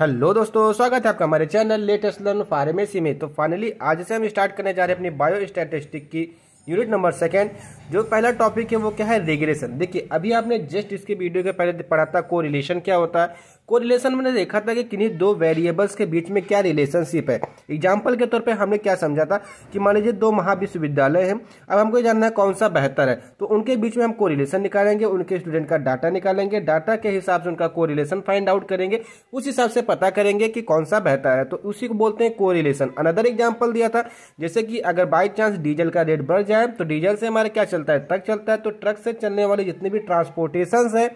hello दोस्तों स्वागत है आपका हमारे चैनल लेटेस्ट लर्न फार्मेसी में तो फाइनली आज से हम स्टार्ट करने जा रहे हैं अपनी बायो स्टैटिस्टिक की यूनिट नंबर सेकंड जो पहला टॉपिक है वो क्या है रेगुलेशन देखिए अभी आपने जस्ट इसके वीडियो के पहले पढ़ा था कोरिलेशन क्या होता है कोरिलेशन मैंने देखा था कि किन्हीं दो वेरिएबल्स के बीच में क्या रिलेशनशिप है एग्जाम्पल के तौर पे हमने क्या समझा था कि मान लीजिए दो महाविश्वविद्यालय हैं अब हमको जानना है कौन सा बेहतर है तो उनके बीच में हम कोरिलेशन निकालेंगे उनके स्टूडेंट का डाटा निकालेंगे डाटा के हिसाब से उनका कोरिलेशन फाइंड आउट करेंगे उस हिसाब से पता करेंगे कि कौन सा बेहतर है तो उसी को बोलते हैं कोरिलेशन अनदर एग्जाम्पल दिया था जैसे कि अगर बाई चांस डीजल का रेट बढ़ जाए तो डीजल से हमारा क्या चलता है ट्रक चलता है तो ट्रक से चलने वाले जितने भी ट्रांसपोर्टेशन है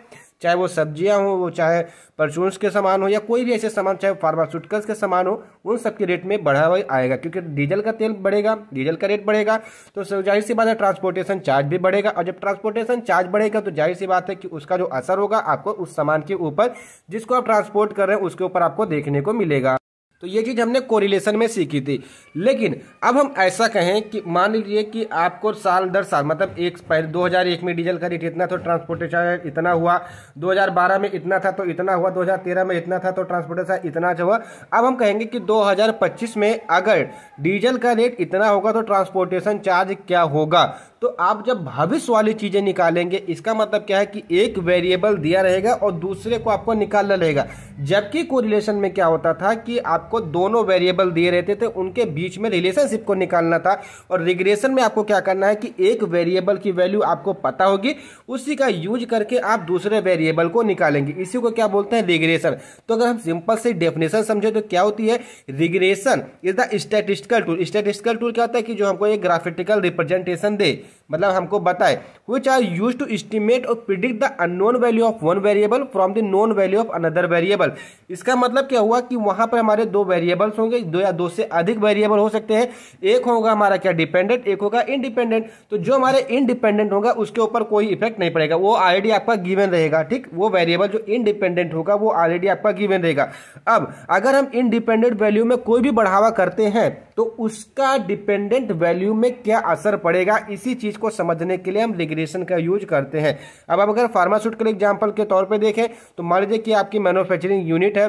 चाहे वो सब्जियां हो वो चाहे परचूनस के सामान हो या कोई भी ऐसे सामान चाहे फार्मास्यूटिकल्स के सामान हो उन सब के रेट में बढ़ावा आएगा क्योंकि डीजल का तेल बढ़ेगा डीजल का रेट बढ़ेगा तो जाहिर सी बात है ट्रांसपोर्टेशन चार्ज भी बढ़ेगा और जब ट्रांसपोर्टेशन चार्ज बढ़ेगा तो जाहिर सी बात है कि उसका जो असर होगा आपको उस सामान के ऊपर जिसको आप ट्रांसपोर्ट कर रहे हैं उसके ऊपर आपको देखने को मिलेगा तो ये चीज़ हमने कोरिलेशन में सीखी थी लेकिन अब हम ऐसा कहें कि मान लीजिए कि आपको साल दर साल मतलब एक पहले एक में डीजल का रेट इतना तो ट्रांसपोर्टेशन इतना हुआ 2012 में इतना था तो इतना हुआ 2013 में इतना था तो ट्रांसपोर्टेशन इतना हुआ अब हम कहेंगे कि 2025 में अगर डीजल का रेट इतना होगा तो ट्रांसपोर्टेशन चार्ज क्या होगा तो आप जब भविष्य वाली चीज़ें निकालेंगे इसका मतलब क्या है कि एक वेरिएबल दिया रहेगा और दूसरे को आपको निकालना रहेगा जबकि कोरिलेशन में क्या होता था कि आप आपको दोनों वेरिएबल दिए रहते थे उनके बीच में रिलेशनशिप को निकालना था और रिग्रेशन में आपको क्या करना है कि एक वेरिएबल की वैल्यू आपको पता होगी उसी का यूज करके आप दूसरे वेरिएबल को निकालेंगे इसी को क्या बोलते हैं रिग्रेशन तो अगर हम सिंपल से डेफिनेशन समझे तो क्या होती है regression is the statistical tool statistical tool क्या होता है कि जो हमको एक ग्राफिटिकल रिप्रेजेंटेशन दे मतलब हमको बताए which are used to estimate और predict the unknown value of one variable from the known value of another variable इसका मतलब क्या हुआ कि वहां पर हमारे दो वेरिएबल्स होंगे दो या दो से अधिक वेरिएबल हो सकते हैं एक होगा हमारा क्या डिपेंडेंट एक होगा इनडिपेंडेंट तो जो हमारे इनडिपेंडेंट होगा उसके ऊपर कोई इफेक्ट नहीं पड़ेगा वो ऑलरेडी आपका गिवन रहेगा ठीक वो वेरिएबल जो इनडिपेंडेंट होगा वो ऑलरेडी आपका गिवन रहेगा अब अगर हम इनडिपेंडेंट वैल्यू में कोई भी बढ़ावा करते हैं तो उसका डिपेंडेंट वैल्यू में क्या असर पड़ेगा इसी चीज को समझने के लिए हम रिग्रेशन का यूज करते हैं अब अगर फार्मास्यूटिकल एग्जाम्पल के तौर पर देखें तो मान लीजिए कि आपकी मैन्युफैक्चरिंग यूनिट है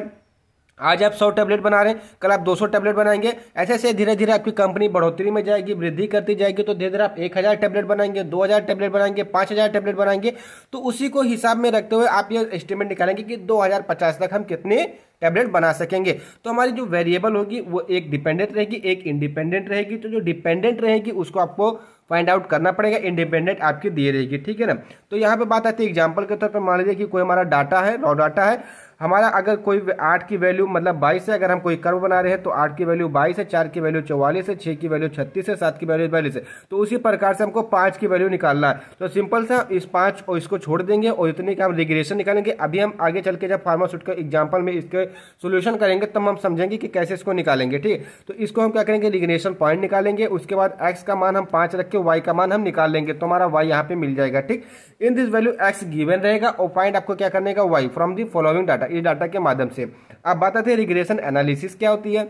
आज आप 100 टैबलेट बना रहे हैं कल आप 200 टैबलेट बनाएंगे ऐसे ऐसे धीरे धीरे आपकी कंपनी बढ़ोतरी में जाएगी वृद्धि करती जाएगी तो धीरे धीरे आप 1000 टैबलेट बनाएंगे 2000 टैबलेट बनाएंगे 5000 टैबलेट बनाएंगे तो उसी को हिसाब में रखते हुए आप ये एस्टिमेट निकालेंगे कि 2050 तक हम कितने टैबलेट बना सकेंगे तो हमारी जो वेरिएबल होगी वो एक डिपेंडेंट रहेगी एक इंडिपेंडेंट रहेगी तो जो डिपेंडेंट रहेगी उसको आपको फाइंड आउट करना पड़ेगा इंडिपेंडेंट आपकी दिए रहेगी ठीक है ना तो यहाँ पे बात आती है एग्जाम्पल के तौर पर मान लीजिए कि कोई हमारा डाटा है रॉ डाटा है हमारा अगर कोई आठ की वैल्यू मतलब बाईस है अगर हम कोई कर्व बना रहे हैं तो आठ की वैल्यू बाईस है चार की वैल्यू चौवालीस है छः की वैल्यू छत्तीस है सात की वैल्यू बयालीस है तो उसी प्रकार से हमको पाँच की वैल्यू निकालना है तो सिंपल सा इस पाँच और इसको छोड़ देंगे और इतने का हम रिग्रेशन निकालेंगे अभी हम आगे चल के जब फार्मासूट का एग्जाम्पल में इसके सोल्यूशन करेंगे तब हम समझेंगे कि कैसे इसको निकालेंगे ठीक तो इसको हम क्या करेंगे रिग्रेशन पॉइंट निकालेंगे उसके बाद एक्स का मान हम पाँच रख के वाई का मान हम निकाल लेंगे तो हमारा वाई यहाँ पे मिल जाएगा ठीक in this value X given रहेगा और पॉइंट आपको क्या करने का Y from the following data data इस डाटा के माध्यम से अब बात आते हैं रिग्रेशन एनालिसिस क्या होती है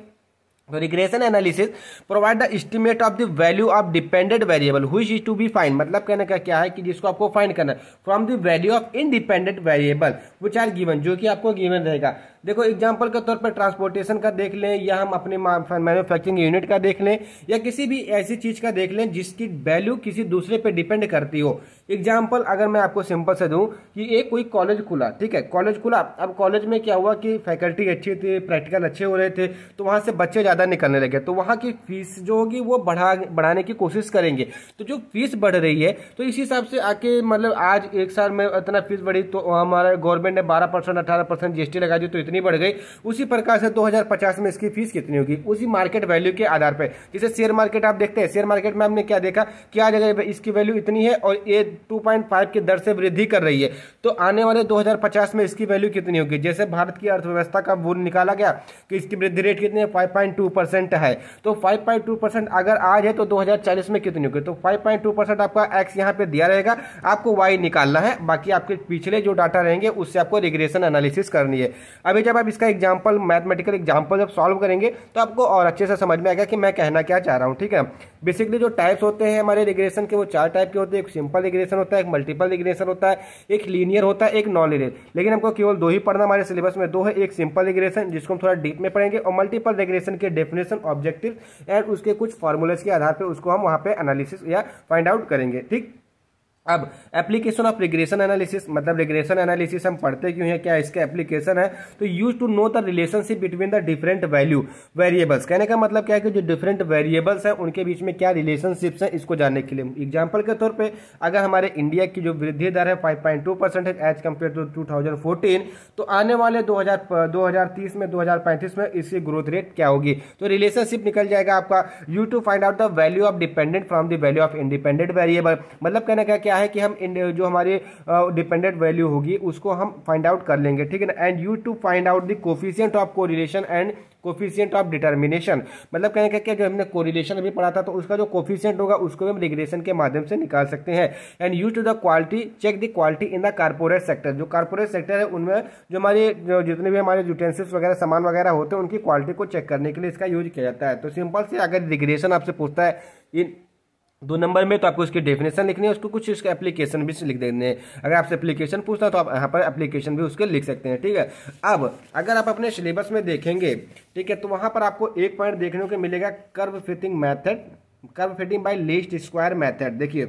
तो regression analysis provide the estimate of the value of dependent variable हुई इज टू बी फाइंड मतलब कहने का क्या है कि जिसको आपको फाइंड करना है from the value of independent variable which are given जो कि आपको गिवन रहेगा देखो एग्जाम्पल के तौर पर ट्रांसपोर्टेशन का देख लें या हम अपने मैन्युफैक्चरिंग यूनिट का देख लें या किसी भी ऐसी चीज़ का देख लें जिसकी वैल्यू किसी दूसरे पर डिपेंड करती हो एग्जाम्पल अगर मैं आपको सिंपल से दूँ कि एक कोई कॉलेज खुला ठीक है कॉलेज खुला अब कॉलेज में क्या हुआ कि फैकल्टी अच्छी थी प्रैक्टिकल अच्छे हो रहे थे तो वहाँ से बच्चे ज़्यादा निकलने लगे तो वहाँ की फीस जो होगी वो बढ़ा बढ़ाने की कोशिश करेंगे तो जो फीस बढ़ रही है तो इस हिसाब से आके मतलब आज एक साल में इतना फीस बढ़ी तो हमारा गवर्नमेंट ने बारह परसेंट अठारह परसेंट जीएसटी लगा दी तो इतनी कितनी बढ़ गई उसी प्रकार से 2050 में इसकी फीस कितनी होगी उसी मार्केट वैल्यू के आधार पर जैसे शेयर मार्केट आप देखते हैं शेयर मार्केट में हमने क्या देखा कि आज अगर इसकी वैल्यू इतनी है और ये टू की दर से वृद्धि कर रही है तो आने वाले दो में इसकी वैल्यू कितनी होगी जैसे भारत की अर्थव्यवस्था का बोल निकाला गया कि इसकी वृद्धि रेट कितनी है फाइव है तो फाइव अगर आज है तो दो में कितनी होगी तो फाइव आपका एक्स यहाँ पे दिया रहेगा आपको वाई निकालना है बाकी आपके पिछले जो डाटा रहेंगे उससे आपको रिग्रेशन एनालिसिस करनी है अभी जब आप इसका एग्जाम्पल मैथमेटिकल एग्जाम्पल जब सॉल्व करेंगे तो आपको और अच्छे से समझ में आएगा कि मैं कहना क्या चाह रहा हूँ ठीक है बेसिकली जो टाइप्स होते हैं हमारे रिग्रेशन के वो चार टाइप के होते हैं एक सिंपल रिग्रेशन होता है एक मल्टीपल रिग्रेशन होता है एक लीनियर होता है एक नॉन लीनियर लेकिन हमको केवल दो ही पढ़ना हमारे सिलेबस में दो है एक सिंपल रिग्रेशन जिसको हम थोड़ा डीप में पढ़ेंगे और मल्टीपल रिग्रेशन के डेफिनेशन ऑब्जेक्टिव एंड उसके कुछ फॉर्मूलेस के आधार पर उसको हम वहाँ पर एनालिसिस या फाइंड आउट करेंगे ठीक अब एप्लीकेशन ऑफ रिग्रेशन एनालिसिस मतलब रिग्रेशन एनालिसिस हम पढ़ते क्यों हैं क्या इसका एप्लीकेशन है तो used to know the relationship between the different value variables कहने का मतलब क्या है कि जो डिफरेंट वेरिएबल्स हैं उनके बीच में क्या रिलेशनशिप्स हैं इसको जानने के लिए एग्जाम्पल के तौर पर अगर हमारे इंडिया की जो वृद्धि दर है फाइव पॉइंट टू परसेंट है as compare to two thousand fourteen तो आने वाले दो हजार दो हजार तीस में दो हजार पैंतीस में इसकी ग्रोथ रेट क्या होगी तो रिलेशनशिप निकल जाएगा आपका यू to find out the value of dependent from the value of independent variable मतलब कहने का क्या क्या है कि हम जो हमारे डिपेंडेंट वैल्यू होगी उसको हम फाइंड आउट कर लेंगे ठीक है ना एंड यू to find out the coefficient of correlation and coefficient of determination मतलब कहने का क्या जो हमने कोरिलेशन अभी पढ़ा था तो उसका जो कोफिशियंट होगा उसको भी हम रिग्रेशन के माध्यम से निकाल सकते हैं एंड यू to the quality check the quality in the corporate sector जो कारपोरेट सेक्टर है उनमें जो हमारे जो जितने भी हमारे यूटेंसिल्स वगैरह सामान वगैरह होते हैं उनकी क्वालिटी को चेक करने के लिए इसका यूज किया जाता है तो सिंपल से अगर रिग्रेशन आपसे पूछता है इन दो नंबर में तो आपको इसकी डेफिनेशन लिखनी है उसको कुछ इसके एप्लीकेशन भी लिख देने हैं अगर आपसे एप्लीकेशन पूछना तो आप यहाँ पर एप्लीकेशन भी उसके लिख सकते हैं ठीक है अब अगर आप अपने सिलेबस में देखेंगे ठीक है तो वहाँ पर आपको एक पॉइंट देखने को मिलेगा curve fitting method curve fitting by least square method देखिए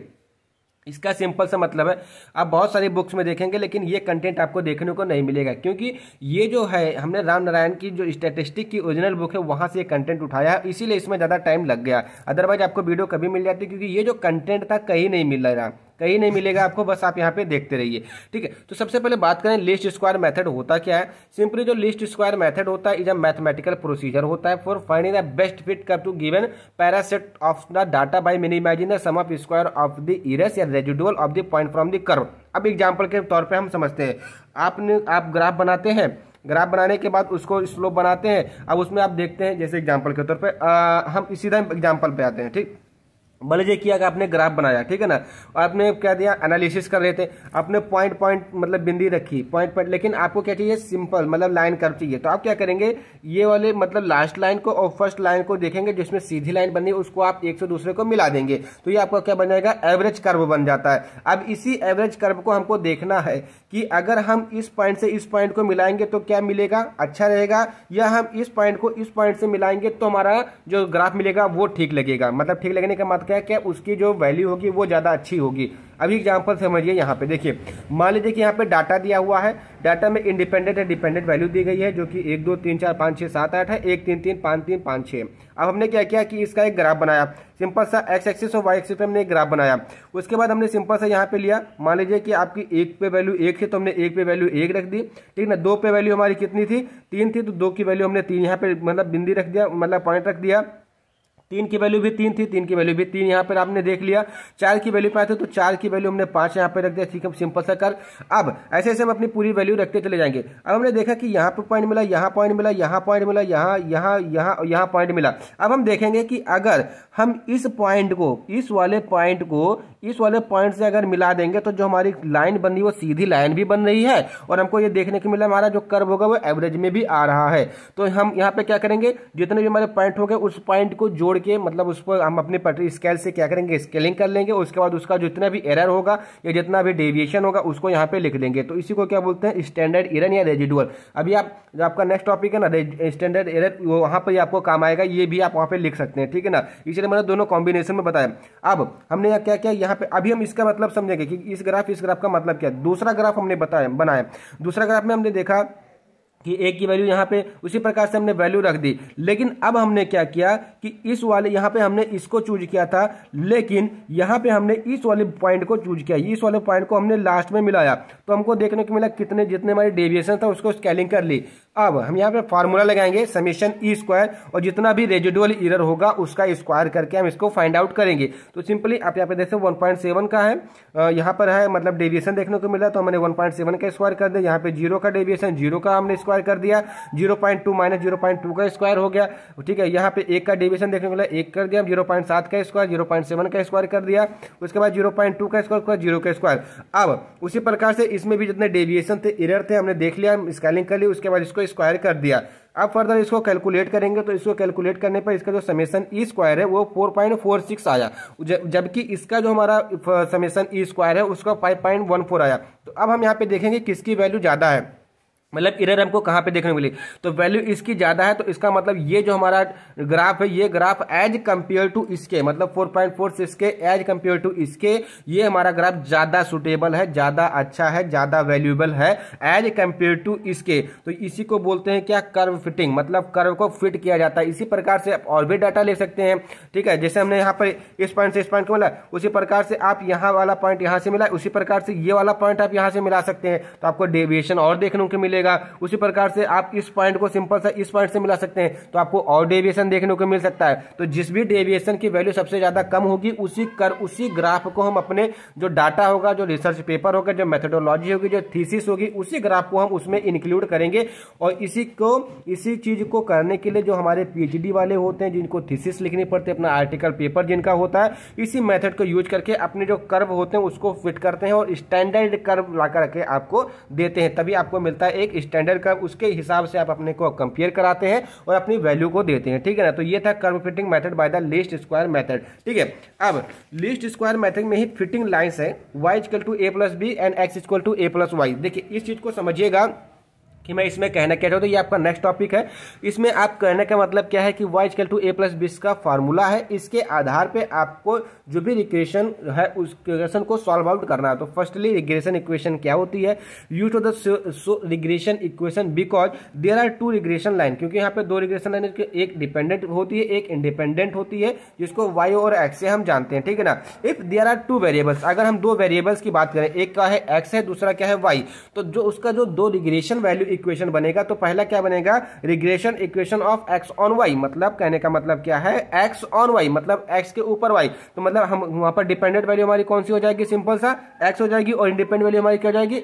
इसका सिंपल सा मतलब है आप बहुत सारी बुक्स में देखेंगे लेकिन ये कंटेंट आपको देखने को नहीं मिलेगा क्योंकि ये जो है हमने राम नारायण की जो स्टैटिस्टिक की ओरिजिनल बुक है वहाँ से ये कंटेंट उठाया है इसीलिए इसमें ज़्यादा टाइम लग गया अदरवाइज आपको वीडियो कभी मिल जाती क्योंकि ये जो कंटेंट था कहीं नहीं मिल रहा कहीं नहीं मिलेगा आपको बस आप यहाँ पे देखते रहिए ठीक है तो सबसे पहले बात करें लिस्ट स्क्वायर मेथड होता क्या है सिंपली जो लिस्ट स्क्वायर मेथड होता है इज अ मैथमेटिकल प्रोसीजर होता है for finding the best fit curve to given pair set of the data by minimizing the sum of square of the errors या residual of the point from the curve अब example के तौर पर हम समझते हैं आपने आप ग्राफ बनाते हैं ग्राफ बनाने के बाद उसको स्लोप बनाते हैं अब उसमें आप देखते हैं जैसे एग्जाम्पल के तौर पर हम सीधा एग्जाम्पल पे आते हैं ठीक भले ये किया कि आपने ग्राफ बनाया ठीक है ना और आपने क्या दिया एनालिसिस कर लेते हैं आपने पॉइंट पॉइंट मतलब बिंदी रखी पॉइंट पॉइंट लेकिन आपको क्या चाहिए सिंपल मतलब लाइन कर्व चाहिए तो आप क्या करेंगे ये वाले मतलब लास्ट लाइन को और फर्स्ट लाइन को देखेंगे जिसमें सीधी लाइन बनी उसको आप एक से दूसरे को मिला देंगे तो ये आपका क्या बन जाएगा एवरेज कर्व बन जाता है अब इसी एवरेज कर्व को हमको देखना है कि अगर हम इस पॉइंट से इस पॉइंट को मिलाएंगे तो क्या मिलेगा अच्छा रहेगा या हम इस पॉइंट को इस पॉइंट से मिलाएंगे तो हमारा जो ग्राफ मिलेगा वो ठीक लगेगा मतलब ठीक लगने का मतलब क्या कि उसकी जो वैल्यू होगी वो ज़्यादा अच्छी होगी अभी एग्जाम्पल समझिए यहाँ पे देखिए मान लीजिए कि यहाँ पे डाटा दिया हुआ है डाटा में इंडिपेंडेंट है डिपेंडेंट वैल्यू दी गई है जो कि एक दो तीन चार पाँच छः सात आठ है एक तीन तीन पाँच तीन पाँच छः अब हमने क्या किया कि इसका एक ग्राफ बनाया सिंपल सा एक्स एक्सिस और वाई एक्सिस पे हमने एक ग्राफ बनाया उसके बाद हमने सिंपल सा यहाँ पे लिया मान लीजिए कि आपकी एक पे वैल्यू एक थी तो हमने एक पे वैल्यू एक रख दी ठीक ना दो पे वैल्यू हमारी कितनी थी तीन थी तो दो की वैल्यू हमने तीन यहाँ पे मतलब बिंदी रख दिया मतलब पॉइंट रख दिया तीन की वैल्यू भी तीन थी तीन की वैल्यू भी तीन यहाँ पर आपने देख लिया चार की वैल्यू पाए थे तो चार की वैल्यू हमने पांच यहाँ पे रख दिया ठीक है सिंपल सा कर अब ऐसे ऐसे हम अपनी पूरी वैल्यू रखते चले जाएंगे अब हमने देखा कि यहाँ पर पॉइंट मिला यहाँ पॉइंट मिला यहाँ पॉइंट मिला यहाँ यहाँ यहाँ यहाँ पॉइंट मिला अब हम देखेंगे कि अगर हम इस पॉइंट को इस वाले पॉइंट को इस वाले पॉइंट से अगर मिला देंगे तो जो हमारी लाइन बन रही वो सीधी लाइन भी बन रही है और हमको ये देखने को मिला हमारा जो कर्व होगा वो एवरेज में भी आ रहा है तो हम यहाँ पे क्या करेंगे जितने भी हमारे पॉइंट हो गए उस पॉइंट को जोड़ करके मतलब उस पर हम अपने पटरी स्केल से क्या करेंगे स्केलिंग कर लेंगे उसके बाद उसका जितना भी एरर होगा या जितना भी डेविएशन होगा उसको यहाँ पे लिख देंगे तो इसी को क्या बोलते हैं स्टैंडर्ड एरर या रेजिडुअल अभी आप जो आपका नेक्स्ट टॉपिक है ना स्टैंडर्ड एरर वहाँ पर आपको काम आएगा ये भी आप वहाँ पर लिख सकते हैं ठीक है ना इसलिए मैंने मतलब दोनों कॉम्बिनेशन में बताया अब हमने यहाँ क्या किया यहाँ पे अभी हम इसका मतलब समझेंगे कि इस ग्राफ इस ग्राफ का मतलब क्या दूसरा ग्राफ हमने बताया बनाया दूसरा ग्राफ में हमने देखा कि ए की वैल्यू यहाँ पे उसी प्रकार से हमने वैल्यू रख दी लेकिन अब हमने क्या किया कि इस वाले यहाँ पे हमने इसको चूज किया था लेकिन यहाँ पे हमने इस वाले पॉइंट को चूज किया इस वाले पॉइंट को हमने लास्ट में मिलाया तो हमको देखने को मिला कितने जितने हमारे डेविएशन था उसको स्केलिंग कर ली अब हम यहाँ पे फार्मूला लगाएंगे समीशन ई स्क्वायर और जितना भी रेजिडुअल इरर होगा उसका स्क्वायर करके हम इसको फाइंड आउट करेंगे तो सिंपली आप यहाँ पे देख सकते वन सेवन का है यहाँ पर है मतलब डेविएशन देखने को मिला तो हमने वन पॉइंट सेवन का स्क्वायर कर दिया यहाँ पे जीरो का डेविएशन जीरो का हमने स्क्वायर कर दिया zero point two minus zero point two का स्क्वायर हो गया ठीक है यहाँ पे एक का डेविएशन देखने को मिला एक कर दिया जीरो पॉइंट सात का स्क्वायर जीरो पॉइंट सेवन का स्क्वायर कर दिया उसके बाद जीरो पॉइंट टू का स्क्वायर जीरो का स्क्वायर अब उसी प्रकार से इसमें भी जितने डेविएशन थे इरर थे हमने देख लिया स्कैलिंग कर ली उसके बाद इसको स्क्वायर कर दिया अब फर्दर इसको कैलकुलेट करेंगे तो इसको कैलकुलेट करने पर इसका जो समेसन ई स्क्वायर है वो 4.46 आया जबकि इसका जो हमारा समेसन ई स्क्वायर है उसका 5.14 आया तो अब हम यहाँ पे देखेंगे किसकी वैल्यू ज़्यादा है मतलब इरर हमको कहाँ पे देखने को मिली तो वैल्यू इसकी ज़्यादा है तो इसका मतलब ये जो हमारा ग्राफ है ये ग्राफ एज कम्पेयर टू इसके मतलब पॉइंट सिक्स के एज कम्पेयर टू इसके ये हमारा ग्राफ ज़्यादा सुटेबल है ज़्यादा अच्छा है ज़्यादा वैल्यूएबल है एज कम्पेयर टू इसके तो इसी को बोलते हैं क्या कर्व फिटिंग मतलब कर्व को फिट किया जाता है इसी प्रकार से आप और भी डाटा ले सकते हैं ठीक है जैसे हमने यहाँ पर इस पॉइंट से इस पॉइंट को मिला उसी प्रकार से आप यहाँ वाला पॉइंट यहाँ से मिला उसी प्रकार से ये वाला पॉइंट आप यहाँ से मिला सकते हैं तो आपको डेविएशन और देखने को मिलेगा मिलेगा उसी प्रकार से आप इस पॉइंट को सिंपल सा इस पॉइंट से मिला सकते हैं तो आपको और डेविएशन देखने को मिल सकता है तो जिस भी डेविएशन की वैल्यू सबसे ज़्यादा कम होगी उसी कर उसी ग्राफ को हम अपने जो डाटा होगा जो रिसर्च पेपर होगा जो मेथडोलॉजी होगी जो थीसिस होगी उसी ग्राफ को हम उसमें इंक्लूड करेंगे और इसी को इसी चीज़ को करने के लिए जो हमारे पी वाले होते हैं जिनको थीसिस लिखनी पड़ती है अपना आर्टिकल पेपर जिनका होता है इसी मेथड को यूज करके अपने जो कर्व होते हैं उसको फिट करते हैं और स्टैंडर्ड कर्व ला करके आपको देते हैं तभी आपको मिलता है एक स्टैंडर्ड कर्व उसके हिसाब से आप अपने को कंपेयर कराते हैं और अपनी वैल्यू को देते हैं ठीक है ना तो ये था curve fitting method by the least square method ठीक है अब लिस्ट स्क्वायर मैथड में ही फिटिंग लाइन्स है Y equal to A plus B and X equal to A plus Y देखिए इस चीज़ को समझिएगा कि मैं इसमें कहना क्या चाहता हूँ तो ये आपका नेक्स्ट टॉपिक है इसमें आप कहने का मतलब क्या है कि Y equal to A plus B का फार्मूला है इसके आधार पे आपको जो भी रिक्रेशन है उस रिग्रेशन को सॉल्व आउट करना है तो फर्स्टली रिग्रेशन इक्वेशन क्या होती है यू टू दो regression equation because there are two regression line क्योंकि यहाँ पे दो रिग्रेशन लाइन एक डिपेंडेंट होती है एक इंडिपेंडेंट होती है जिसको वाई और एक्स से हम जानते हैं ठीक है ना if there are two variables अगर हम दो वेरिएबल्स की बात करें एक का है एक्स है दूसरा क्या है वाई तो जो उसका जो दो रिग्रेशन वैल्यू इक्वेशन बनेगा तो पहला क्या बनेगा regression equation of x on Y मतलब कहने का मतलब क्या है एक्स ऑन वाई मतलब एक्स के ऊपर वाई तो मतलब हम वहां पर डिपेंडेंट वैल्यू हमारी कौन सी हो जाएगी सिंपल सा एक्स हो जाएगी और इंडिपेंडेंट वैल्यू हमारी क्या हो जाएगी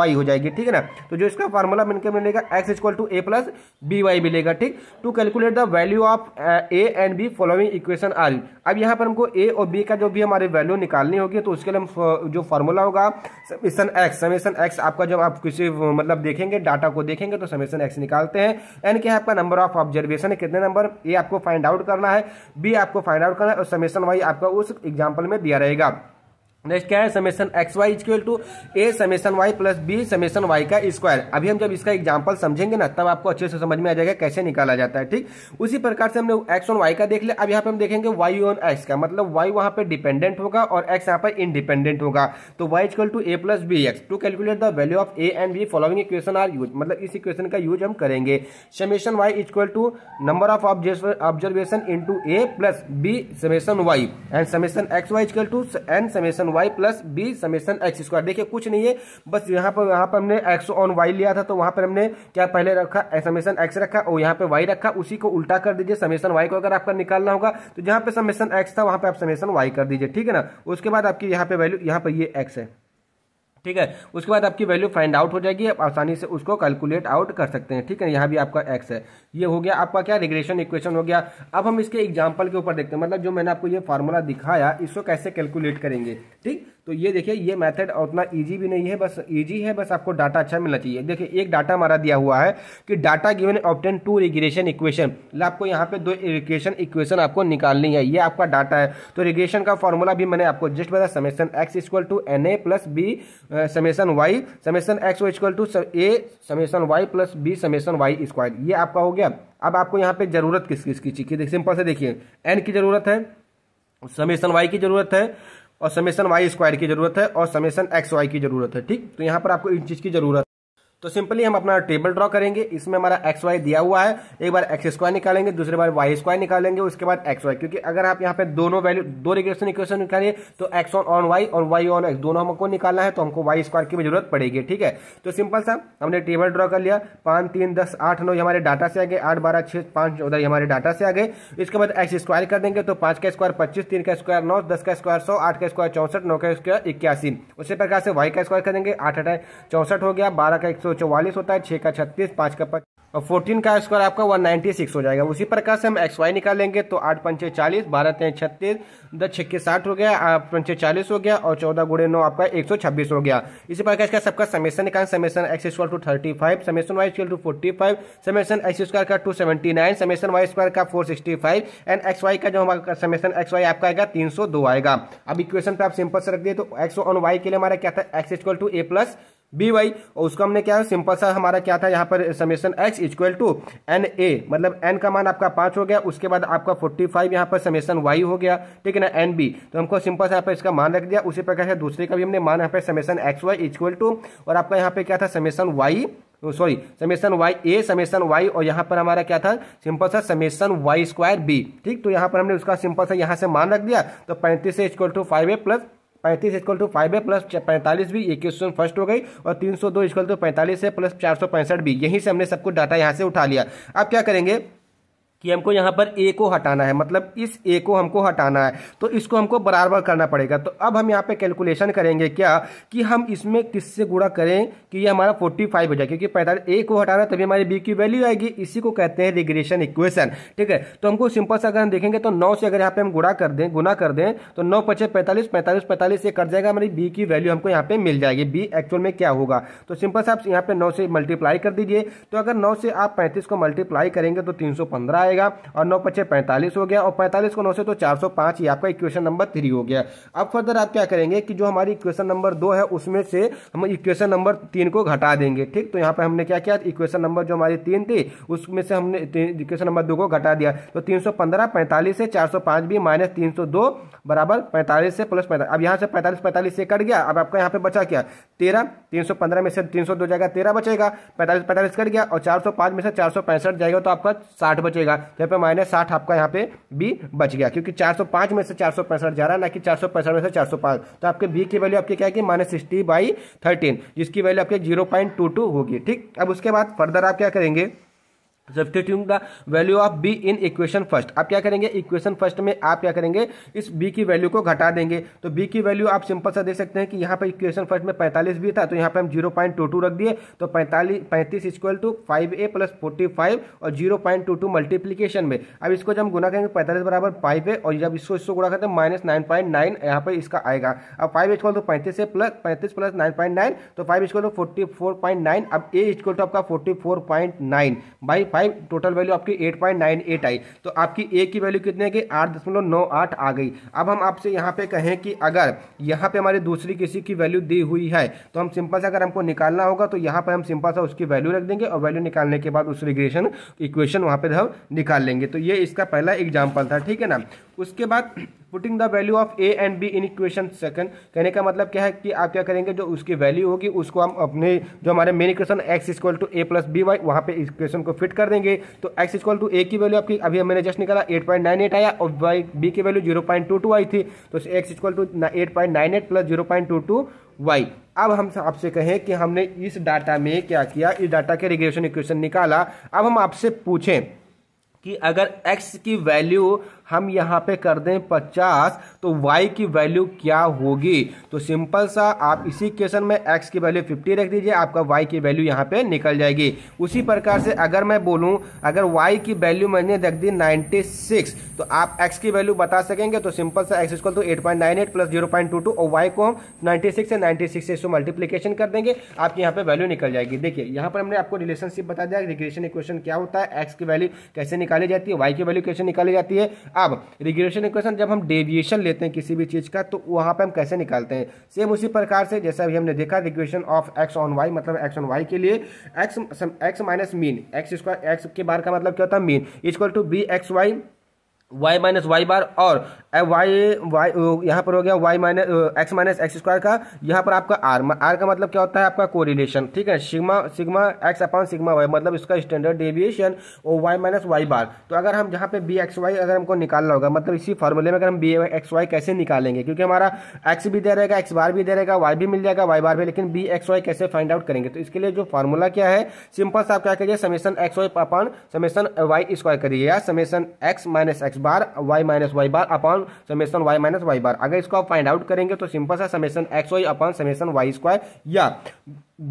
वाई हो जाएगी ठीक है ना तो जो इसका फॉर्मूला मिलकर मिलेगा X equal to A plus B Y मिलेगा ठीक to calculate the value of A and B following equation are अब यहां पर हमको ए और बी का जो भी हमारी वैल्यू निकालनी होगी तो उसके लिए जो फॉर्मूला होगा समेशन एक्स समेशन एक्स आपका जब आप किसी मतलब देखेंगे डाटा को देखेंगे तो समेसन एक्स निकालते हैं एन क्या है आपका नंबर ऑफ ऑब्जर्वेशन है कितने नंबर ए आपको फाइंड आउट करना है बी आपको फाइंड आउट करना है और समेसन वाई आपका उस एग्जाम्पल में दिया रहेगा नेक्स्ट क्या है summation x Y equal to A summation Y plus B summation Y का स्क्वायर अभी हम जब इसका एग्जांपल समझेंगे ना तब आपको अच्छे से समझ में आ जाएगा कैसे निकाला जाता है ठीक उसी प्रकार से हमने एक्स ऑन वाई का देख लिया अब यहाँ पे हम देखेंगे वाई ऑन एक्स का मतलब वाई वहाँ पर डिपेंडेंट होगा और एक्स यहाँ पर इनडिपेंडेंट होगा तो Y equal to A plus B X to calculate the value of A and B following equation are used मतलब इस इक्वेशन का यूज हम करेंगे summation Y equal to number of observation into A plus B summation Y and summation x Y equal to N summation Y plus B summation x square देखिए कुछ नहीं है बस यहाँ पर यहाँ पर हमने एक्स ऑन वाई लिया था तो वहाँ पर हमने क्या पहले रखा समेशन एक्स रखा और यहाँ पे वाई रखा उसी को उल्टा कर दीजिए समेशन वाई को अगर आपका निकालना होगा तो जहाँ पर समेशन एक्स था वहाँ पर आप समेशन वाई कर दीजिए ठीक है ना उसके बाद आपकी यहाँ पे वैल्यू यहाँ पर ये एक्स है ठीक है उसके बाद आपकी वैल्यू फाइंड आउट हो जाएगी आप आसानी से उसको कैलकुलेट आउट कर सकते हैं ठीक है यहाँ भी आपका एक्स है ये हो गया आपका क्या रिग्रेशन इक्वेशन हो गया अब हम इसके एग्जाम्पल के ऊपर देखते हैं मतलब जो मैंने आपको ये फार्मूला दिखाया इसको कैसे कैलकुलेट करेंगे ठीक तो ये देखिए ये मेथड उतना इजी भी नहीं है बस इजी है बस आपको डाटा अच्छा मिलना चाहिए देखिए एक डाटा हमारा दिया हुआ है कि data given obtain two regression equation आपको यहाँ पे दो रिग्रेशन इक्वेशन आपको निकालनी है ये आपका डाटा है तो रिग्रेशन का फॉर्मूला भी मैंने आपको जस्ट बताया summation X equal to N A plus B summation Y summation X equal to A summation Y plus B summation Y square ये आपका हो गया अब आपको यहाँ पे जरूरत किस किस की की सिंपल से देखिए एन की जरूरत है समेसन वाई की जरूरत है और समेसन वाई स्क्वायर की जरूरत है और समेसन एक्स वाई की जरूरत है ठीक तो यहाँ पर आपको इन चीज़ की जरूरत तो सिंपली हम अपना टेबल ड्रॉ करेंगे इसमें हमारा एक्स वाई दिया हुआ है एक बार एक्स स्क्वायर निकालेंगे दूसरे बार वाई स्क्वायर निकालेंगे उसके बाद एक्स वाई क्योंकि अगर आप यहाँ पे दोनों वैल्यू दो रिग्रेशन इक्वेशन निकालिए तो एक्स ऑन ऑन वाई और वाई ऑन एक्स दोनों हमको निकालना है तो हमको वाई स्क्वायर की भी जरूरत पड़ेगी ठीक है तो सिंपल सा हमने टेबल ड्रॉ कर लिया पांच तीन दस आठ नौ हमारे डाटा से आ गए आठ बारह छह पांच चौदह हमारे डाटा से आ गए इसके बाद एक्स स्क्वायर कर देंगे तो पांच का स्क्वायर पच्चीस तीन का स्क्वायर नौ दस का स्क्वायर सौ आठ का स्क्वायर चौसठ नौ का स्क्वायर इक्यासी उसी प्रकार से वाई का स्क्वायर करेंगे आठ अठाई चौसठ हो गया बारह का एक सौ दो चौवालीस होता है छः का छत्तीस पाँच का पाँच और फोर्टीन का स्क्वायर आपका वन नाइन्टी सिक्स हो जाएगा उसी प्रकार से हम एक्स वाई निकालेंगे तो आठ पंचे चालीस बारह तेईस छत्तीस दस छक्के साठ हो गया आठ पंचे चालीस हो गया और चौदह गुड़े नौ आपका एक सौ छब्बीस हो गया इसी प्रकार इसका सबका समेसन निकाल summation x square two thirty five summation Y square two forty five summation x square का two seventy nine summation Y square का four sixty five and X Y का जो हमारा समेसन एक्स वाई आपका आएगा तीन सौ दो आएगा अब इक्वेशन पर आप सिंपल से रख दिए तो एक्स ऑन वाई के लिए हमारा क्या था X square to A plus B Y और उसको हमने क्या है सिंपल सा हमारा क्या था यहाँ पर summation X equal to N A मतलब एन का मान आपका पांच हो गया उसके बाद आपका फोर्टी फाइव यहाँ पर समेशन वाई हो गया ठीक है ना एन बी तो हमको सिंपल सा यहाँ पर इसका मान रख दिया उसी प्रकार से दूसरे का भी हमने मान यहाँ पर summation x Y equal to और आपका यहाँ पे क्या था summation Y sorry summation Y A summation Y और यहाँ पर हमारा क्या था सिंपल सा समेसन वाई स्क्वायर बी ठीक तो यहाँ पर हमने उसका सिंपल सा यहाँ से मान रख दिया तो पैंतीस से equal to five A plus पैंतीस इक्वल टू फाइव है प्लस पैंतालीस भी ये क्वेश्चन फर्स्ट हो गई और तीन सौ दो इक्वल टू पैंतालीस है प्लस चार सौ पैंसठ भी यहीं से हमने सबको डाटा यहाँ से उठा लिया अब क्या करेंगे कि हमको यहाँ पर ए को हटाना है मतलब इस ए को हमको हटाना है तो इसको हमको बराबर करना पड़ेगा तो अब हम यहाँ पे कैलकुलेशन करेंगे क्या कि हम इसमें किससे गुणा करें कि ये हमारा 45 हो जाए क्योंकि पैंतालीस ए को हटाना तभी हमारी बी की वैल्यू आएगी इसी को कहते हैं रिग्रेशन इक्वेशन ठीक है तो हमको सिंपल से अगर हम देखेंगे तो नौ से अगर यहाँ पे हम गुणा कर दें गुना कर दें तो नौ पचे पैंतालीस पैंतालीस पैंतालीस ये कट जाएगा हमारी बी की वैल्यू हमको यहाँ पर मिल जाएगी बी एक्चुअल में क्या होगा तो सिंपल से आप यहाँ पे नौ से मल्टीप्लाई कर दीजिए तो अगर नौ से आप पैंतीस को मल्टीप्लाई करेंगे तो तीन सौ पंद्रह जाएगा और नौ पच्चे पैंतालीस हो गया और पैंतालीस को नौ से तो चार सौ पाँच ये आपका इक्वेशन नंबर थ्री हो गया अब फर्दर आप क्या करेंगे कि जो हमारी इक्वेशन नंबर दो है उसमें से हम इक्वेशन नंबर तीन को घटा देंगे ठीक तो यहाँ पर हमने क्या किया इक्वेशन नंबर जो हमारी तीन थी उसमें से हमने इक्वेशन नंबर दो को घटा दिया तो तीन सौ पंद्रह पैंतालीस से चार सौ पाँच भी माइनस तीन सौ दो बराबर पैंतालीस से प्लस पैंतालीस अब यहाँ से पैंतालीस पैंतालीस से कट गया अब आपका यहाँ पे बचा क्या तेरह तीन सौ पंद्रह में से तीन सौ दो जाएगा तेरह बचेगा पैंतालीस पैंतालीस कट गया और चार सौ पाँच में से चार सौ पैंसठ जाएगा तो आपका साठ बचेगा तो यहाँ पे माइनस साठ आपका यहाँ पे बी बच गया क्योंकि 405 में से चार जा रहा है ना कि चार में से चार तो आपके बी की वैल्यू आपके क्या है कि माइनस सिक्सटी बाई थर्टीन जिसकी वैल्यू आपके जीरो होगी ठीक अब उसके बाद फर्दर आप क्या करेंगे substitute the value of B in equation first आप क्या करेंगे इक्वेशन फर्स्ट में आप क्या करेंगे इस बी की वैल्यू को घटा देंगे तो बी की वैल्यू आप सिंपल सा देख सकते हैं कि यहाँ पर इक्वेशन फर्स्ट में 45 भी था तो यहाँ पे हम 0.22 रख दिए तो 45 पैंतीस equal to five A plus forty five और जीरो मल्टीप्लीकेशन में अब इसको जब हम गुना करेंगे पैंतालीस बराबर फाइव ए और जब इसको इसको गुना करते हैं माइनस नाइन पॉइंट नाइन यहाँ पर इसका आएगा अब फाइव इक्वल टू पैंतीस ए प्लस पैंतीस प्लस नाइन पॉइंट नाइन तो five equal to forty four point nine अब ए इक्वल टू आपका forty four point nine by five total value आपकी एट पॉइंट नाइन एट आई तो आपकी ए की वैल्यू कितनी है आठ दशमलव नौ आठ आ गई अब हम आपसे यहाँ पे कहें कि अगर यहाँ पे हमारी दूसरी किसी की वैल्यू दी हुई है तो हम सिंपल से अगर हमको निकालना होगा तो यहाँ पर हम सिंपल सा उसकी वैल्यू रख देंगे और वैल्यू निकालने के बाद उस रिग्रेशन इक्वेशन वहाँ पर हम निकाल लेंगे तो ये इसका पहला एग्जाम्पल था ठीक है ना उसके बाद putting the value of A and B in equation second कहने का मतलब क्या है कि आप क्या करेंगे जो उसकी वैल्यू होगी उसको हम अपने जो हमारे main equation X equal to A plus B Y वहाँ पे इक्वेशन को फिट कर देंगे तो एक्स इक्वल टू ए की वैल्यू आपकी अभी हमने जस्ट निकाला एट पॉइंट नाइन एट आया और वाई बी की value zero point two two आई थी तो x equal to eight point nine eight plus zero point two two Y अब हम आपसे कहें कि हमने इस डाटा में क्या किया इस डाटा के रिग्रेशन इक्वेशन निकाला अब हम आपसे पूछें कि अगर x की वैल्यू हम यहाँ पे कर दें पचास तो वाई की वैल्यू क्या होगी तो सिंपल सा आप इसी क्वेश्चन में एक्स की वैल्यू फिफ्टी रख दीजिए आपका वाई की वैल्यू यहाँ पे निकल जाएगी उसी प्रकार से अगर मैं बोलूँ अगर वाई की वैल्यू मैंने रख दी नाइन्टी सिक्स तो आप एक्स की वैल्यू बता सकेंगे तो सिंपल सा X equal to eight point nine eight plus zero point two two और वाई को हम नाइन्टी सिक्स से नाइन्टी सिक्स से इसको मल्टीप्लीकेशन कर देंगे आपकी यहाँ पे वैल्यू निकल जाएगी देखिए यहाँ पर हमने आपको रिलेशनशिप बता दिया रिग्रेशन इक्वेशन क्या होता है एक्स की वैल्यू कैसे निकाली जाती है वाई की वैल्यू कैसे निकाली जाती है अब रिग्रेशन इक्वेशन जब हम डेविएशन लेते हैं किसी भी चीज़ का तो वहाँ पर हम कैसे निकालते हैं सेम उसी प्रकार से जैसा अभी हमने देखा regression of x on Y मतलब एक्स ऑन वाई के लिए x x minus mean x square x के बार का मतलब क्या होता है mean equal to b x y y minus y bar और वाई वाई यहाँ पर हो गया y minus x minus x square का यहाँ पर आपका आर आर का मतलब क्या होता है आपका कोरिलेशन ठीक है sigma sigma x upon sigma y मतलब इसका स्टैंडर्ड डेविएशन और वाई माइनस वाई बार तो अगर हम यहाँ पे बी एक्स वाई अगर हमको निकालना होगा मतलब इसी फॉर्मूले में अगर हम बी एक्स वाई कैसे निकालेंगे क्योंकि हमारा एक्स भी दे रहेगा एक्स बार भी दे रहेगा वाई भी मिल जाएगा वाई बार भी लेकिन बी एक्स वाई कैसे फाइंड आउट करेंगे तो इसके लिए जो फॉर्मूला क्या है सिंपल से आप क्या करिए summation x y upon summation Y square करिए या summation x minus x bar y minus y bar upon summation y minus y bar अगर इसको आप फाइंड आउट करेंगे तो सिंपल सा summation x y upon summation Y square या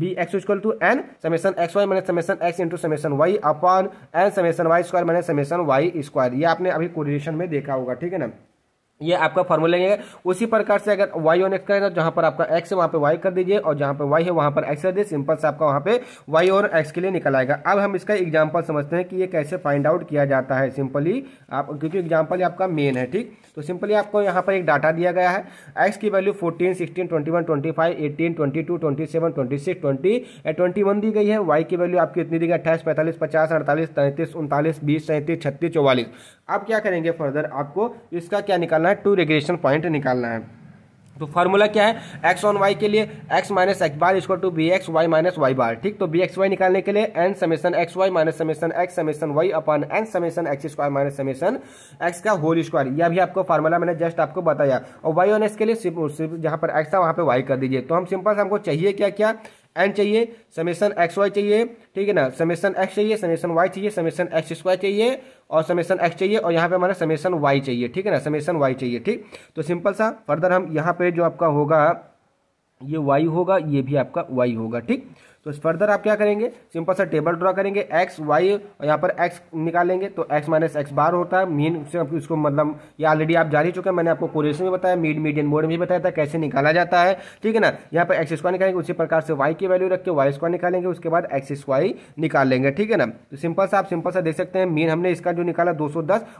b x equal to N summation x y minus summation x into summation y upon n summation Y square minus summation Y square यह आपने अभी correlation में देखा होगा ठीक है ना ये आपका फॉर्मूला है उसी प्रकार से अगर वाई ऑन एक्स करें तो जहां पर आपका एक्स है वहां पे वाई कर दीजिए और जहां पे वाई है वहां पर एक्स कर दीजिए सिंपल से आपका वहां पे वाई और एक्स के लिए निकल आएगा अब हम इसका एग्जांपल समझते हैं कि ये कैसे फाइंड आउट किया जाता है सिंपली आप क्योंकि एग्जाम्पल आपका मेन है ठीक तो सिंपली आपको यहाँ पर एक डाटा दिया गया है एक्स की value fourteen sixteen twenty one twenty five eighteen twenty two twenty seven twenty six twenty and twenty one दी गई है वाई की वैल्यू आपकी इतनी दी गई अट्ठाईस पैंतालीस पचास अड़तालीस तैंतीस उनतालीस बीस सैंतीस छत्तीस चौवालीस अब क्या करेंगे फर्दर आपको इसका क्या निकालना है टू रेगुलेशन पॉइंट निकालना है तो फार्मूला क्या है एक्स ऑन वाई के लिए एक्स माइनस एक्स बार इसको to b x y minus y bar ठीक तो बी एक्स वाई निकालने के लिए n summation x y minus summation x summation y upon n summation x square minus summation x का whole square यह भी आपको फार्मूला मैंने जस्ट आपको बताया और वाई ऑन एक्स के लिए सिर्फ जहां पर एक्स था वहां पर वाई कर दीजिए तो हम सिंपल से हमको चाहिए क्या क्या एन चाहिए समेसन एक्स वाई चाहिए ठीक है ना समेसन एक्स चाहिए समेसन वाई चाहिए समेसन एक्स स्क्वायर चाहिए और समेसन एक्स चाहिए और यहाँ पे हमारा समेसन वाई चाहिए ठीक है ना समेसन वाई चाहिए ठीक तो सिंपल सा फर्दर हम यहाँ पे जो आपका होगा ये वाई होगा ये भी आपका वाई होगा ठीक तो फर्दर आप क्या करेंगे सिंपल सा टेबल ड्रॉ करेंगे एक्स वाई और यहाँ पर एक्स निकालेंगे तो एक्स माइनस एक्स बार होता है मीन से इसको मतलब ये ऑलरेडी आप जान ही चुके हैं मैंने आपको कोरेशन में बताया मीड मीडियन मोड में भी बताया था कैसे निकाला जाता है ठीक है ना यहाँ पर एक्स स्क्वायर निकालेंगे उसी प्रकार से वाई की वैल्यू रख के वाई स्क्वायर निकालेंगे उसके बाद एक्स स्क्वायर निकाल लेंगे ठीक है ना तो सिंपल सा आप सिंपल सा देख सकते हैं मीन हमने इसका जो निकाला दस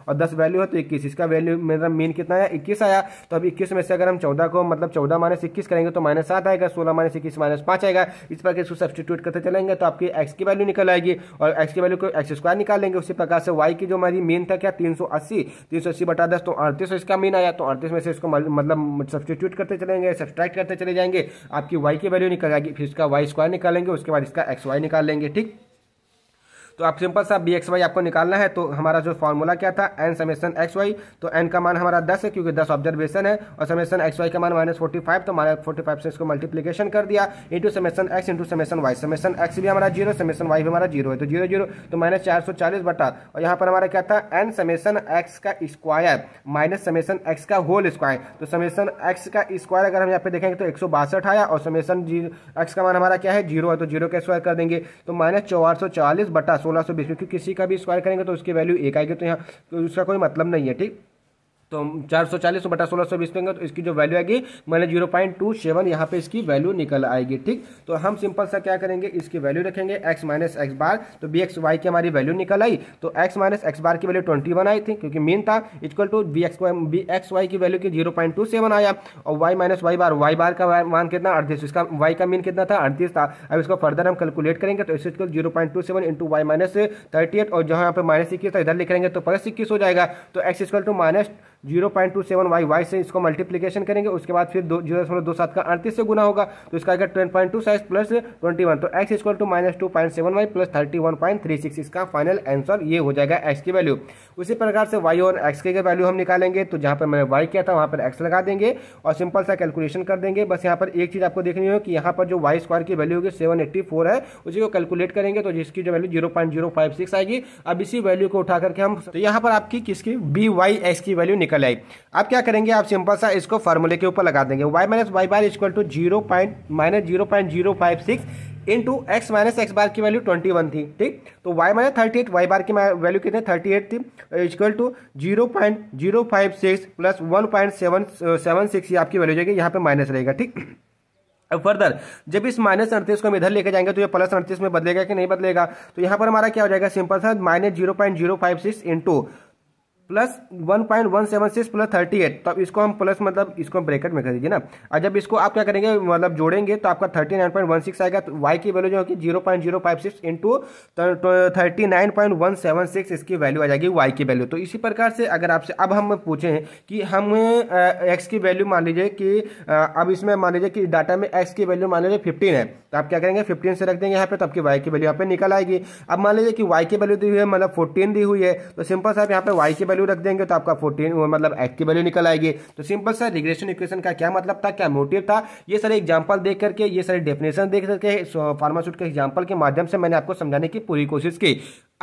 और दस वैल्यू है तो इक्कीस इसका वैल्यू मेरा मीन कितना आया इक्कीस आया तो अब इक्कीस में से अगर हम चौदह को मतलब चौदह माइनस इक्कीस करेंगे तो माइनस सात आएगा सोलह माइनस इक्कीस माइनस पाँच आएगा इस प्रकार सब्सटीट्यूट करते चलेंगे तो आपकी एक्स की वैल्यू निकल आएगी और एक्स की वैल्यू को एक्स स्क्वायर निकालेंगे उसी प्रकार से वाई की जो हमारी मीन था क्या तीन सौ अस्सी तीन सौ अस्सी बटा दस तो अड़तीस इसका मीन आया तो अड़तीस में से इसको मतलब सब्सटीट्यूट करते चलेंगे सब्सट्रैक्ट करते चले जाएंगे आपकी वाई की वैल्यू निकल आएगी फिर इसका वाई स्क्वायर निकालेंगे उसके बाद इसका एक्स वाई निकाल लेंगे ठीक तो आप सिंपल सा बी एक्स वाई आपको निकालना है तो हमारा जो फॉर्मूला क्या था एन समेसन एक्स वाई तो एन का मान हमारा दस है क्योंकि दस ऑब्जर्वेशन है और समेसन एक्स वाई का मान माइनस फोर्टी फाइव तो माइनस फोर्टी फाइव से इसको मल्टीप्लीकेशन कर दिया into summation x into summation Y summation x भी हमारा जीरो समेसन वाई भी हमारा जीरो है तो जीरो जीरो तो माइनस चार सौ चालीस बटा और यहाँ पर हमारा क्या था एन समेसन एक्स का स्क्वायर माइनस समेसन एक्स का होल स्क्वायर तो समेसन एक्स का स्क्वायर अगर हम यहाँ पे देखेंगे तो एक सौ बासठ आया और समेसन एक्स का मान हमारा क्या है जीरो है तो जीरो का स्क्वायर कर देंगे तो माइनस चार सौ चालीस बटा सोलह सौ बीस में क्योंकि किसी का भी स्क्वायर करेंगे तो उसकी वैल्यू एक आएगी तो यहाँ तो उसका कोई मतलब नहीं है ठीक तो चार सौ चालीस बटा सोलह सौ बीस पेंगे तो इसकी जो वैल्यू आएगी minus zero point two seven यहाँ पे इसकी वैल्यू निकल आएगी ठीक तो हम सिंपल सा क्या करेंगे इसकी वैल्यू रखेंगे एक्स माइनस एक्स बार तो बी एक्स वाई की हमारी वैल्यू निकल आई तो एक्स माइनस एक्स बार की वैल्यू ट्वेंटी वन आई थी क्योंकि मीन था equal to b x y b x y की वैल्यू की जीरो पॉइंट टू सेवन आया और y minus y bar y bar का मान कितना अड़तीस इसका वाई का मीन कितना था अड़तीस था अब इसको फर्दर हम कैलकुलेट करेंगे तो इसको zero point two seven into y minus thirty eight और जहाँ यहाँ पर माइनस इक्कीस था इधर लिख तो प्लस इक्कीस हो जाएगा तो x equal to minus zero point two seven y y से इसको मल्टीप्लीकेशन करेंगे उसके बाद फिर दो जीरो दशमलव दो सात का अड़तीस से गुना होगा तो इसका आएगा twenty point two size plus twenty one तो x equal to minus two point seven y plus thirty one point three six इसका फाइनल आंसर ये हो जाएगा एक्स की वैल्यू उसी प्रकार से वाई और एक्स के वैल्यू हम निकालेंगे तो जहाँ पर मैंने वाई किया था वहाँ पर एक्स लगा देंगे और सिंपल सा कैलकुलेशन कर देंगे बस यहाँ पर एक चीज़ आपको देखनी हो कि यहाँ पर जो वाई स्क्वायर की वैल्यू होगी सेवन एट्टी फोर है उसी को कैलकुलेट करेंगे तो जिसकी जो value zero point zero five six आएगी अब इसी वैल्यू को उठा करके हम तो यहाँ पर आपकी किसकी बी वाई एक्स की वैल्यू निकल आई अब क्या करेंगे आप सिंपल सा इसको फार्मूले के ऊपर लगा देंगे y minus y bar equal to zero point minus zero point zero five six into x minus x bar की वैल्यू ट्वेंटी वन थी ठीक तो y minus thirty eight y bar की वैल्यू कितनी थर्टी एट थी equal to zero point zero five six plus one point seven seven six ये आपकी value जाएगी यहाँ पे माइनस रहेगा ठीक अब फर्दर जब इस माइनस अड़तीस को हम इधर लेके जाएंगे तो ये प्लस अड़तीस में बदलेगा कि नहीं बदलेगा तो यहाँ पर हमारा क्या हो जाएगा सिंपल सा minus zero point zero five six into plus one point one seven six plus thirty eight तो अब इसको हम प्लस मतलब इसको हम ब्रेकेट में कर दीजिए ना और जब इसको आप क्या करेंगे मतलब जोड़ेंगे तो आपका thirty nine point one six आएगा तो वाई की वैल्यू जो होगी zero point zero five six into तो, तो thirty nine point one seven six इसकी वैल्यू आ जाएगी वाई की वैल्यू तो इसी प्रकार से अगर आपसे अब हम पूछें कि हमें एक्स की वैल्यू मान लीजिए कि अब इसमें मान लीजिए कि डाटा में एक्स की वैल्यू मान लीजिए फिफ्टीन है तो आप क्या करेंगे फिफ्टीन से रख देंगे यहाँ पर तो आपकी वाई की वैल्यू यहाँ पर निकल आएगी अब मान लीजिए कि वाई की वैल्यू दी हुई है मतलब फोर्टीन दी हुई है तो सिंपल साहब यहाँ पे वाई की वैल्यू वैल्यू रख देंगे तो आपका फोर्टीन मतलब एक्स की वैल्यू निकल आएगी तो सिंपल सर रिग्रेशन इक्वेशन का क्या मतलब था क्या मोटिव था ये सारे एग्जाम्पल देख करके ये सारे डेफिनेशन देख करके फार्मास्यूट के एग्जाम्पल के माध्यम से मैंने आपको समझाने की पूरी कोशिश की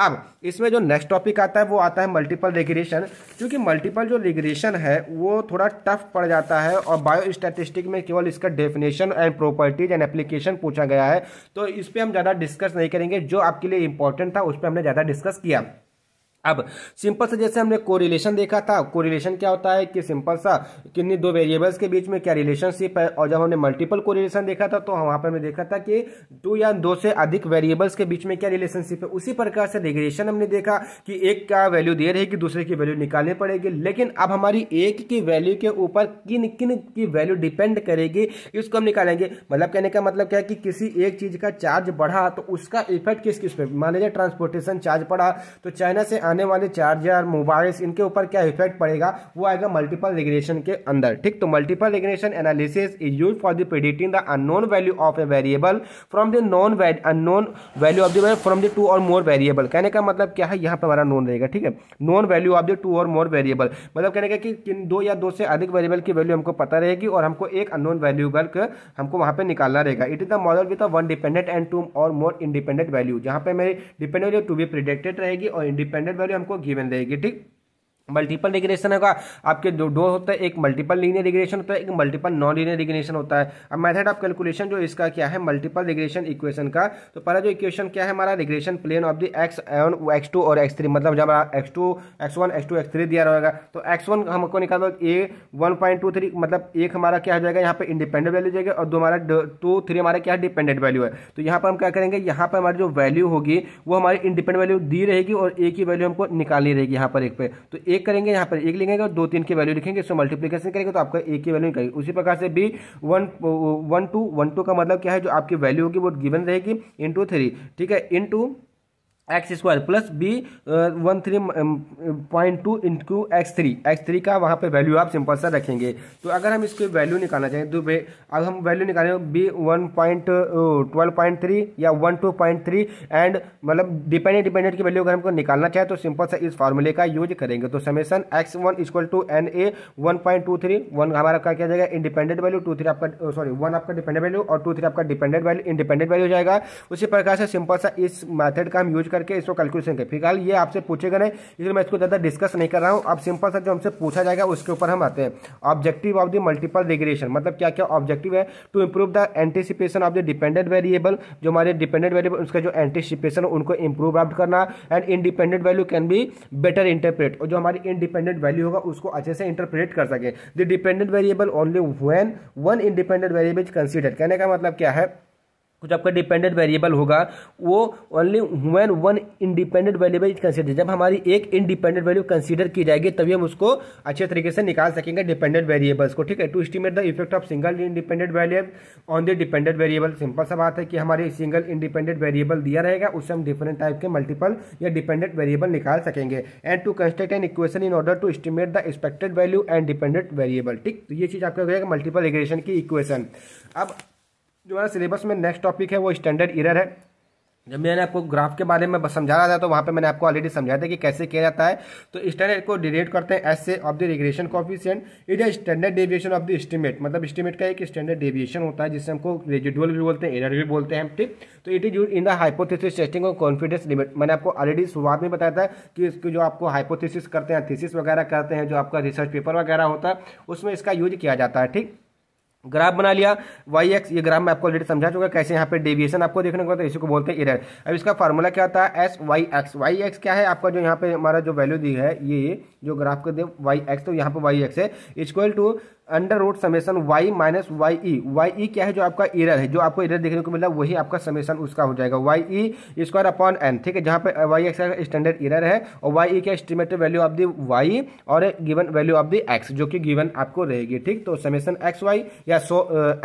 अब इसमें जो नेक्स्ट टॉपिक आता है वो आता है मल्टीपल रिग्रेशन क्योंकि मल्टीपल जो रिग्रेशन है वो थोड़ा टफ पड़ जाता है और बायो स्टैटिस्टिक में केवल इसका definition and properties and application पूछा गया है तो इस पर हम ज़्यादा डिस्कस नहीं करेंगे जो आपके लिए इंपॉर्टेंट था उस पर हमने ज़्यादा डिस्कस किया अब सिंपल सा जैसे हमने कोरिलेशन देखा था कोरिलेशन क्या होता है कि सिंपल सा किन्नी दो वेरिएबल्स के बीच में क्या रिलेशनशिप है और जब हमने मल्टीपल कोरिलेशन देखा था तो वहां पर हमने देखा था कि दो या दो से अधिक वेरिएबल्स के बीच में क्या रिलेशनशिप है उसी प्रकार से रिग्रेशन हमने देखा कि एक का वैल्यू दे रहेगी कि दूसरे की वैल्यू निकालने पड़ेगी लेकिन अब हमारी एक की वैल्यू के ऊपर किन किन की वैल्यू डिपेंड करेगी इसको हम निकालेंगे मतलब कहने का मतलब क्या है कि किसी एक चीज का चार्ज बढ़ा तो उसका इफेक्ट किस किस पे मान लीजिए ट्रांसपोर्टेशन चार्ज बढ़ा तो चाइना से आने वाले चार्जर मोबाइल्स इनके ऊपर क्या इफेक्ट पड़ेगा वो आएगा मल्टीपल रेगुलेशन के अंदर ठीक तो multiple regulation analysis is use for the predicting the unknown value of a variable from the known unknown value of the from the two or more variable कहने का मतलब क्या है यहाँ पर हमारा नॉन रहेगा ठीक है known value of the two or more variable मतलब कहने का कि दो या दो से अधिक वेरिएबल की वैल्यू हमको पता रहेगी और हमको एक अननोन वैल्यू कर हमको वहाँ पर निकालना रहेगा it is the model with one dependent and two or more independent value जहाँ पर मेरी डिपेंडेंट टू बी प्रिडिक्टेड रहेगी और इंडिपेंडेंट वैल्यू हमको गिवन रहेगी ठीक मल्टीपल रिग्रेशन होगा आपके दो दो होता है एक मल्टीपल लीनियर रिग्रेशन होता है एक मल्टीपल नॉन लीनियर रिग्रेशन होता है अब मेथड ऑफ कैलकुलेशन जो इसका क्या है मल्टीपल रिग्रेशन इक्वेशन का तो पहला जो इक्वेशन क्या है हमारा regression plane of the x n x two और एक्स थ्री मतलब जब हमारा x two x one x two x three दिया रहेगा तो एक्स वन हमको निकाल दो a one point two three मतलब एक हमारा क्या हो जाएगा यहाँ पर इंडिपेंडेंट वैल्यू जाएगा और दो हमारा टू थ्री हमारा क्या डिपेंडेंट वैल्यू है तो यहाँ पर हम क्या करेंगे यहाँ पर हमारी जो वैल्यू होगी वो हमारी इंडिपेंडेंट वैल्यू दी रहेगी और ए की वैल्यू हमको निकालनी रहेगी यहाँ पर एक पे तो एक एक करेंगे यहाँ पर एक लेंगे तो दो तीन की वैल्यू लिखेंगे इसमें मल्टीप्लीकेशन करेंगे तो आपका एक की वैल्यू निकलेगी उसी प्रकार से b one one two one two का मतलब क्या है जो आपकी वैल्यू होगी वो गिवन रहेगी इंटू थ्री ठीक है into x square plus b one three point two into x three x three का वहाँ पे वैल्यू आप सिंपल सा रखेंगे तो अगर हम इसकी वैल्यू निकालना चाहें तो अब हम वैल्यू निकालें b one point twelve point three या one two point three and मतलब डिपेंडेंट डिपेंडेंट की वैल्यू अगर हमको निकालना चाहें तो सिंपल सा इस फॉर्मूले का यूज करेंगे तो summation x one equal to N a one point two three one हमारा क्या किया जाएगा इंडिपेंडेंट वैल्यू टू थ्री आपका सॉरी uh, वन आपका डिपेंडेंट वैल्यू और टू थ्री आपका डिपेंडेंट वैल्यू इंडिपेंडेंट वैल्यू हो जाएगा उसी प्रकार से सिंपल सा इस मैथड का हम यूज करके इसको कैलकुलेशन करें फिलहाल ये आपसे पूछेगा नहीं इसलिए मैं इसको ज़्यादा डिस्कस नहीं कर रहा हूँ अब सिंपल सा जो हमसे पूछा जाएगा उसके ऊपर हम आते हैं objective of the multiple regression मतलब क्या क्या ऑब्जेक्टिव है to improve the anticipation of the dependent variable जो हमारे डिपेंडेंट वेरिएबल उसका जो एंटिसिपेशन उनको इम्प्रूव आउट करना and independent value can be better interpret और जो हमारी इंडिपेंडेंट वैल्यू होगा उसको अच्छे से इंटरप्रेट कर सके the dependent variable only when one independent variable consider कहने का मतलब क्या है कुछ आपका डिपेंडेंट वेरिएबल होगा वो only one one independent variable is consider जब हमारी एक इंडिपेंडेंट वैल्यू कंसीडर की जाएगी तभी हम उसको अच्छे तरीके से निकाल सकेंगे डिपेंडेंट वेरिएबल्स को ठीक है to estimate the effect of single independent value on the dependent variable simple सा बात है कि हमारे सिंगल इंडिपेंडेंट वेरिएबल दिया रहेगा उससे हम डिफरेंट टाइप के मल्टीपल या डिपेंडेंट वेरिएबल निकाल सकेंगे and to construct an equation in order to estimate the expected value and dependent variable ठीक तो ये चीज़ आपका मल्टीपल इग्रेशन की इक्वेशन अब जो हमारा सिलेबस में नेक्स्ट टॉपिक है वो स्टैंडर्ड इरर है जब मैंने आपको ग्राफ के बारे में समझा रहा था तो वहाँ पे मैंने आपको ऑलरेडी समझाया था कि कैसे किया जाता है तो स्टैंडर्ड को डिरेट करते हैं एस से of the regression coefficient it is standard deviation of the estimate मतलब एस्टिमेट का एक स्टैंडर्ड डेविएशन होता है जिससे हमको रेजिडुअल भी बोलते हैं एरर भी बोलते हैं ठीक तो it is use in the hypothesis testing और कॉन्फिडेंस लिमिट मैंने आपको ऑलरेडी शुरुआत में बताया था कि इसकी जो आपको हाइपोथिस करते हैं थीसिस वगैरह करते हैं जो आपका रिसर्च पेपर वगैरह होता है उसमें इसका यूज किया जाता है ठीक ग्राफ बना लिया वाई एक्स ये ग्राफ मैं आपको ऑलरेडी समझा चुका कैसे यहाँ पे डेविएशन आपको देखने को इसी को बोलते हैं इरर अब इसका फार्मूला क्या होता है s y x y x क्या है आपका जो यहाँ पे हमारा जो वैल्यू दी है ये जो ग्राफ को दे वाई एक्स तो यहाँ पे वाई एक्स है equal to under root summation y minus y e y e क्या है जो आपका इरर है जो आपको इरर देखने को मिला वही आपका समेसन उसका हो जाएगा y e square upon n ठीक है जहाँ पर वाई एक्स का स्टैंडर्ड इरर है और वाई ई e क्या estimated value of the y और given value of the x जो कि गिवन आपको रहेगी ठीक तो समेसन एक्स वाई या सो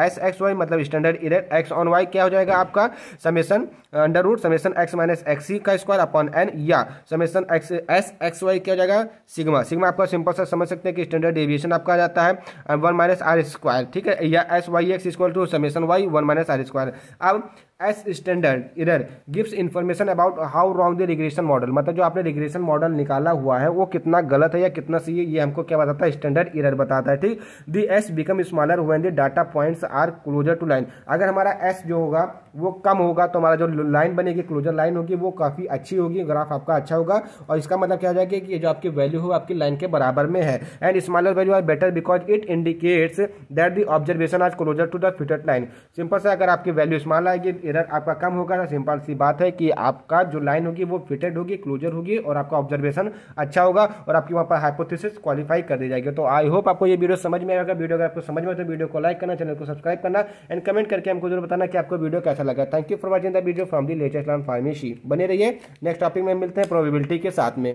एस एक्स वाई मतलब standard error x on y क्या हो जाएगा आपका summation under root summation x minus x c का स्क्वायर अपॉन एन या summation x s x y क्या जाएगा सिग्मा सिग्मा आपका सिंपल सा समझ सकते हैं कि स्टैंडर्ड डेविएशन आपका आ जाता है वन माइनस आर स्क्वायर ठीक है या s y x equal to summation y one minus r square अब एस स्टैंडर्ड इधर gives information about how wrong the regression model मतलब जो आपने रिग्रेशन मॉडल निकाला हुआ है वो कितना गलत है या कितना सही है ये हमको क्या बताता है स्टैंडर्ड इरर बताता है ठीक दी एस बिकम स्मॉलर हुआ the data points are closer to line अगर हमारा एस जो होगा वो कम होगा तो हमारा जो लाइन बनेगी क्लोजर लाइन होगी वो काफ़ी अच्छी होगी ग्राफ आपका अच्छा होगा और इसका मतलब क्या हो जाएगा कि जो आपकी वैल्यू हो आपकी लाइन के बराबर में है and smaller value are better because it indicates that the observation as closer to the fitted line simple से अगर आपकी वैल्यू स्मॉल आएगी एरर आपका कम होगा तो सिंपल सी बात है कि आपका जो लाइन होगी वो फिटेड होगी क्लोजर होगी और आपका ऑब्जर्वेशन अच्छा होगा और आपकी वहाँ पर हाइपोथेसिस क्वालिफाई कर दी जाएगी तो आई होप आपको ये वीडियो समझ में आएगा वीडियो अगर आपको समझ में तो वीडियो को लाइक करना चैनल को सब्सक्राइब करना एंड कमेंट करके हमको जरूर बताना कि आपको वीडियो कैसा लगा thank you for watching the video from the latest lawn pharmacy बने रहिए नेक्स्ट टॉपिक में मिलते हैं प्रोबेबिलिटी के साथ में